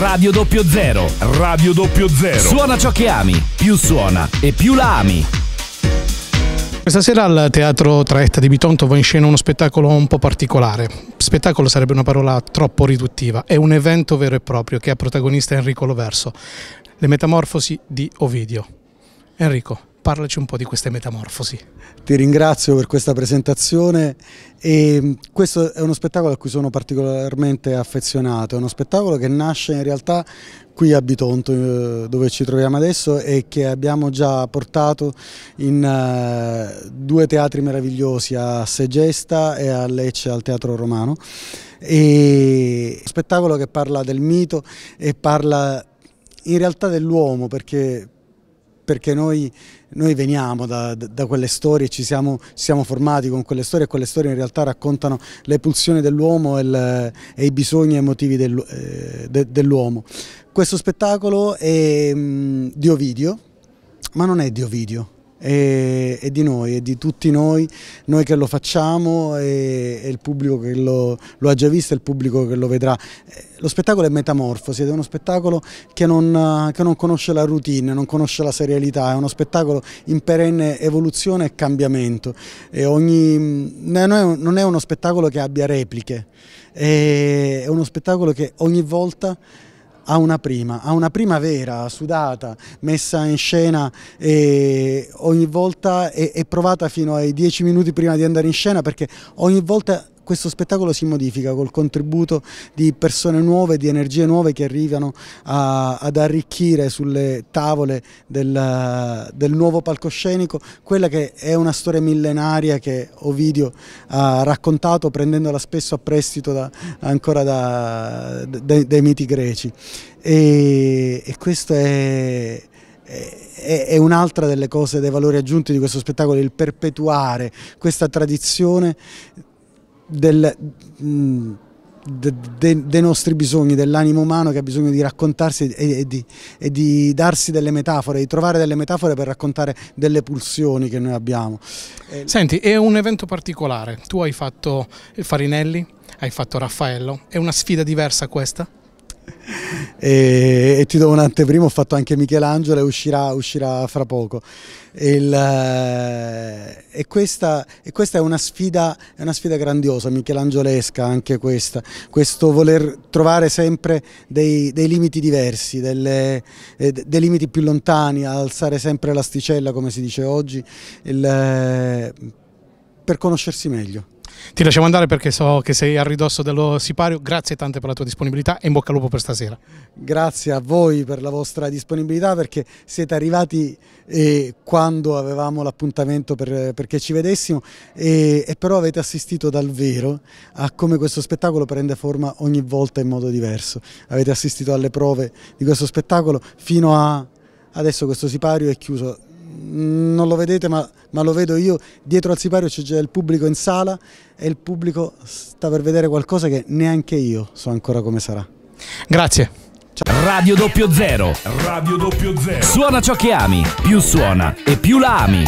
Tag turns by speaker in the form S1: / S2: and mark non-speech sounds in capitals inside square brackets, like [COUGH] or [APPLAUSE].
S1: Radio Doppio Zero. Radio Doppio Zero. Suona ciò che ami, più suona e più la ami. Questa sera al Teatro Traetta di Bitonto va in scena uno spettacolo un po' particolare. Spettacolo sarebbe una parola troppo riduttiva, è un evento vero e proprio che ha protagonista Enrico Loverso, Le Metamorfosi di Ovidio. Enrico, parlaci un po' di queste metamorfosi.
S2: Ti ringrazio per questa presentazione e mm, questo è uno spettacolo a cui sono particolarmente affezionato, è uno spettacolo che nasce in realtà qui a Bitonto eh, dove ci troviamo adesso e che abbiamo già portato in eh, due teatri meravigliosi, a Segesta e a Lecce al Teatro Romano. E spettacolo che parla del mito e parla in realtà dell'uomo perché perché noi, noi veniamo da, da, quelle storie, ci siamo, ci siamo, formati con quelle storie e quelle storie in realtà raccontano le pulsioni dell'uomo e, e, i bisogni emotivi del, eh, de, dell'uomo. Questo spettacolo è mh, mm, di Ovidio, ma non è di Ovidio, e, e, di noi e di tutti noi, noi che lo facciamo e, e il pubblico che lo, lo, ha già visto e il pubblico che lo vedrà. Eh, lo spettacolo è metamorfosi ed è uno spettacolo che non, eh, che non conosce la routine, non conosce la serialità, è uno spettacolo in perenne evoluzione e cambiamento. E ogni, non è uno spettacolo che abbia repliche, è uno spettacolo che ogni volta a una prima, a una prima sudata, messa in scena e ogni volta e, provata fino ai dieci minuti prima di andare in scena perché ogni volta questo spettacolo si modifica col contributo di persone nuove, di energie nuove che arrivano a, ad arricchire sulle tavole del, del, nuovo palcoscenico quella che è una storia millenaria che Ovidio ha raccontato prendendola spesso a prestito da, ancora da, dai, dai miti greci e, e questo è è, un'altra delle cose, dei valori aggiunti di questo spettacolo, il perpetuare questa tradizione del, mh, mm, de, de, dei nostri bisogni, dell'animo umano che ha bisogno di raccontarsi e, e, di, e, di, darsi delle metafore, di trovare delle metafore per raccontare delle pulsioni che noi abbiamo.
S1: Eh, Senti, è un evento particolare, tu hai fatto Farinelli, hai fatto Raffaello, è una sfida diversa questa?
S2: [LAUGHS] E, e, ti do un'anteprima, ho fatto anche Michelangelo e uscirà, uscirà fra poco. Il, eh, e questa, e questa è, una sfida, è, una sfida, grandiosa, michelangiolesca anche questa, questo voler trovare sempre dei, dei limiti diversi, delle, eh, dei limiti più lontani, alzare sempre l'asticella come si dice oggi, il, eh, per conoscersi meglio.
S1: Ti lasciamo andare perché so che sei a ridosso dello sipario, grazie tante per la tua disponibilità e in bocca al lupo per stasera.
S2: Grazie a voi per la vostra disponibilità perché siete arrivati eh, quando avevamo l'appuntamento per, perché ci vedessimo e, e, però avete assistito dal vero a come questo spettacolo prende forma ogni volta in modo diverso. Avete assistito alle prove di questo spettacolo fino a adesso questo sipario è chiuso non lo vedete ma, ma, lo vedo io, dietro al sipario c'è già il pubblico in sala e il pubblico sta per vedere qualcosa che neanche io so ancora come sarà.
S1: Grazie. Ciao. Radio Doppio Zero. Radio Doppio Zero. Suona ciò che ami, più suona e più la ami.